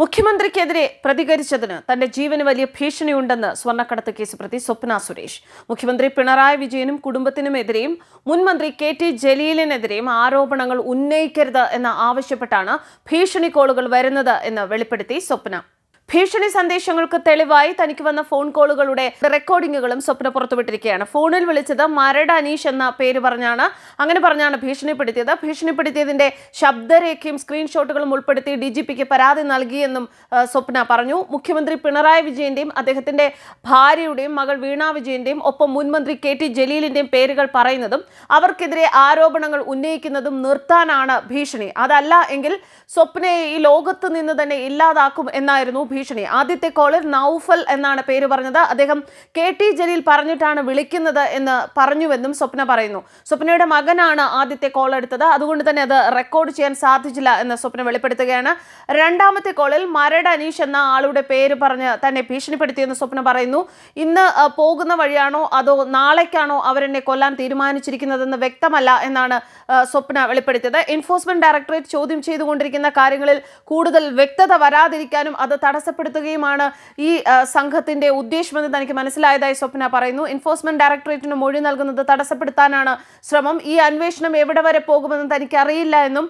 മുഖ്യമന്ത്രിക്കെതിരെ പ്രതികരിച്ചതിന് തന്റെ ജീവന് വലിയ ഭീഷണിയുണ്ടെന്ന് സ്വർണ്ണക്കടത്ത് കേസ് പ്രതി സ്വപ്ന സുരേഷ് മുഖ്യമന്ത്രി പിണറായി വിജയനും കുടുംബത്തിനുമെതിരെയും മുൻമന്ത്രി കെ ടി ജലീലിനെതിരെയും ആരോപണങ്ങൾ ഉന്നയിക്കരുത് എന്ന് ആവശ്യപ്പെട്ടാണ് ഭീഷണി കോളുകൾ വരുന്നത് എന്ന് വെളിപ്പെടുത്തി സ്വപ്ന ഭീഷണി സന്ദേശങ്ങൾക്ക് തെളിവായി തനിക്ക് വന്ന ഫോൺ കോളുകളുടെ റെക്കോർഡിങ്ങുകളും സ്വപ്ന പുറത്തുവിട്ടിരിക്കുകയാണ് ഫോണിൽ വിളിച്ചത് മരട് അനീഷ് എന്ന പേര് പറഞ്ഞാണ് അങ്ങനെ പറഞ്ഞാണ് ഭീഷണിപ്പെടുത്തിയത് ഭീഷണിപ്പെടുത്തിയതിന്റെ ശബ്ദരേഖയും സ്ക്രീൻഷോട്ടുകളും ഉൾപ്പെടുത്തി ഡി ജി പിക്ക് പരാതി നൽകിയെന്നും സ്വപ്ന പറഞ്ഞു മുഖ്യമന്ത്രി പിണറായി വിജയന്റെയും അദ്ദേഹത്തിന്റെ ഭാര്യയുടെയും മകൾ വീണ വിജയന്റെയും ഒപ്പം മുൻമന്ത്രി കെ ടി ജലീലിന്റെയും പേരുകൾ പറയുന്നതും അവർക്കെതിരെ ആരോപണങ്ങൾ ഉന്നയിക്കുന്നതും നിർത്താനാണ് ഭീഷണി അതല്ല എങ്കിൽ സ്വപ്നയെ ഈ ലോകത്ത് നിന്ന് തന്നെ ഇല്ലാതാക്കും എന്നായിരുന്നു ഭീഷണി ആദ്യത്തെ കോളിൽ നൌഫൽ എന്നാണ് പേര് പറഞ്ഞത് അദ്ദേഹം കെ ടി ജലീൽ പറഞ്ഞിട്ടാണ് വിളിക്കുന്നത് എന്ന് പറഞ്ഞുവെന്നും സ്വപ്ന പറയുന്നു സ്വപ്നയുടെ മകനാണ് ആദ്യത്തെ കോൾ എടുത്തത് അതുകൊണ്ട് തന്നെ അത് റെക്കോർഡ് ചെയ്യാൻ സാധിച്ചില്ല എന്ന് സ്വപ്ന വെളിപ്പെടുത്തുകയാണ് രണ്ടാമത്തെ കോളിൽ മരട് അനീഷ് എന്ന ആളുടെ പേര് പറഞ്ഞ് തന്നെ ഭീഷണിപ്പെടുത്തിയെന്ന് സ്വപ്ന പറയുന്നു ഇന്ന് പോകുന്ന വഴിയാണോ അതോ നാളേക്കാണോ അവരെന്നെ കൊല്ലാൻ തീരുമാനിച്ചിരിക്കുന്നതെന്ന് വ്യക്തമല്ല എന്നാണ് സ്വപ്ന വെളിപ്പെടുത്തിയത് എൻഫോഴ്സ്മെന്റ് ഡയറക്ടറേറ്റ് ചോദ്യം ചെയ്തുകൊണ്ടിരിക്കുന്ന കാര്യങ്ങളിൽ കൂടുതൽ വ്യക്തത വരാതിരിക്കാനും അത് തടസ്സം തടസ്സപ്പെടുത്തുകയുമാണ് ഈ സംഘത്തിന്റെ ഉദ്ദേശമെന്ന് തനിക്ക് മനസ്സിലായതായി സ്വപ്ന പറയുന്നു എൻഫോഴ്സ്മെന്റ് ഡയറക്ടറേറ്റിന് മൊഴി നൽകുന്നത് തടസ്സപ്പെടുത്താനാണ് ശ്രമം ഈ അന്വേഷണം എവിടെ വരെ പോകുമെന്ന് തനിക്ക് അറിയില്ല എന്നും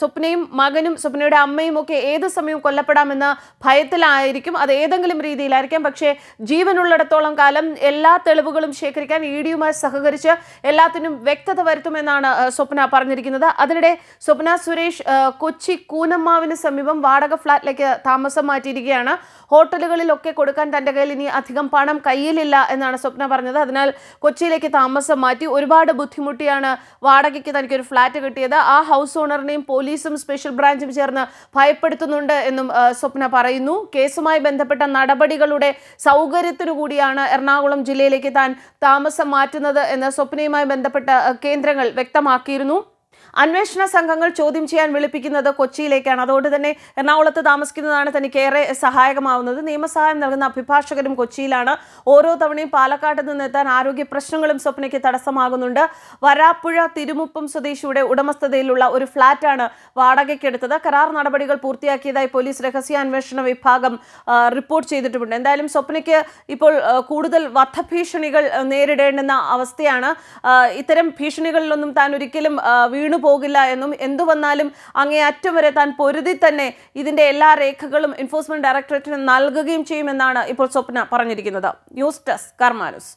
സ്വപ്നയും മകനും സ്വപ്നയുടെ അമ്മയും ഒക്കെ ഏത് സമയവും കൊല്ലപ്പെടാമെന്ന ഭയത്തിലായിരിക്കും അത് ഏതെങ്കിലും രീതിയിലായിരിക്കാം പക്ഷേ ജീവനുള്ളിടത്തോളം കാലം എല്ലാ തെളിവുകളും ശേഖരിക്കാൻ ഇ ഡിയുമായി സഹകരിച്ച് എല്ലാത്തിനും വ്യക്തത വരുത്തുമെന്നാണ് സ്വപ്ന പറഞ്ഞിരിക്കുന്നത് അതിനിടെ സ്വപ്ന സുരേഷ് കൊച്ചി കൂനമ്മാവിന് സമീപം വാടക ഫ്ളാറ്റിലേക്ക് താമസം മാറ്റിയിരിക്കുകയാണ് ഹോട്ടലുകളിലൊക്കെ കൊടുക്കാൻ തൻ്റെ കയ്യിൽ ഇനി അധികം പണം കയ്യിലില്ല എന്നാണ് സ്വപ്ന പറഞ്ഞത് അതിനാൽ കൊച്ചിയിലേക്ക് താമസം മാറ്റി ഒരുപാട് ബുദ്ധിമുട്ടിയാണ് വാടകയ്ക്ക് തനിക്കൊരു ഫ്ലാറ്റ് കിട്ടിയത് ആ ഹൗസ് ഓണറിനെയും പോലീസും സ്പെഷ്യൽ ബ്രാഞ്ചും ചേർന്ന് ഭയപ്പെടുത്തുന്നുണ്ട് എന്നും സ്വപ്ന പറയുന്നു കേസുമായി ബന്ധപ്പെട്ട നടപടികളുടെ സൗകര്യത്തിനു കൂടിയാണ് എറണാകുളം ജില്ലയിലേക്ക് താൻ താമസം മാറ്റുന്നത് എന്ന് സ്വപ്നയുമായി ബന്ധപ്പെട്ട കേന്ദ്രങ്ങൾ വ്യക്തമാക്കിയിരുന്നു അന്വേഷണ സംഘങ്ങൾ ചോദ്യം ചെയ്യാൻ വിളിപ്പിക്കുന്നത് കൊച്ചിയിലേക്കാണ് അതുകൊണ്ട് തന്നെ എറണാകുളത്ത് താമസിക്കുന്നതാണ് തനിക്ക് ഏറെ സഹായകമാവുന്നത് നിയമസഹായം നൽകുന്ന അഭിഭാഷകരും കൊച്ചിയിലാണ് ഓരോ തവണയും പാലക്കാട്ട് നിന്ന് എത്താൻ ആരോഗ്യ പ്രശ്നങ്ങളും സ്വപ്നയ്ക്ക് തടസ്സമാകുന്നുണ്ട് വരാപ്പുഴ തിരുമുപ്പം സ്വദേശിയുടെ ഉടമസ്ഥതയിലുള്ള ഒരു ഫ്ളാറ്റാണ് വാടകയ്ക്കെടുത്തത് കരാർ നടപടികൾ പൂർത്തിയാക്കിയതായി പോലീസ് രഹസ്യാന്വേഷണ വിഭാഗം റിപ്പോർട്ട് ചെയ്തിട്ടുമുണ്ട് എന്തായാലും സ്വപ്നയ്ക്ക് ഇപ്പോൾ കൂടുതൽ വധഭീഷണികൾ നേരിടേണ്ടുന്ന അവസ്ഥയാണ് ഇത്തരം ഭീഷണികളിലൊന്നും താൻ ഒരിക്കലും വീണു പോകില്ല എന്നും എന്തു വന്നാലും അങ്ങേ അറ്റം വരെ താൻ പൊരുതി തന്നെ ഇതിന്റെ എല്ലാ രേഖകളും എൻഫോഴ്സ്മെന്റ് ഡയറക്ടറേറ്റിന് നൽകുകയും ചെയ്യുമെന്നാണ് ഇപ്പോൾ സ്വപ്ന പറഞ്ഞിരിക്കുന്നത് ന്യൂസ് ഡെസ്ക് കർമാനുസ്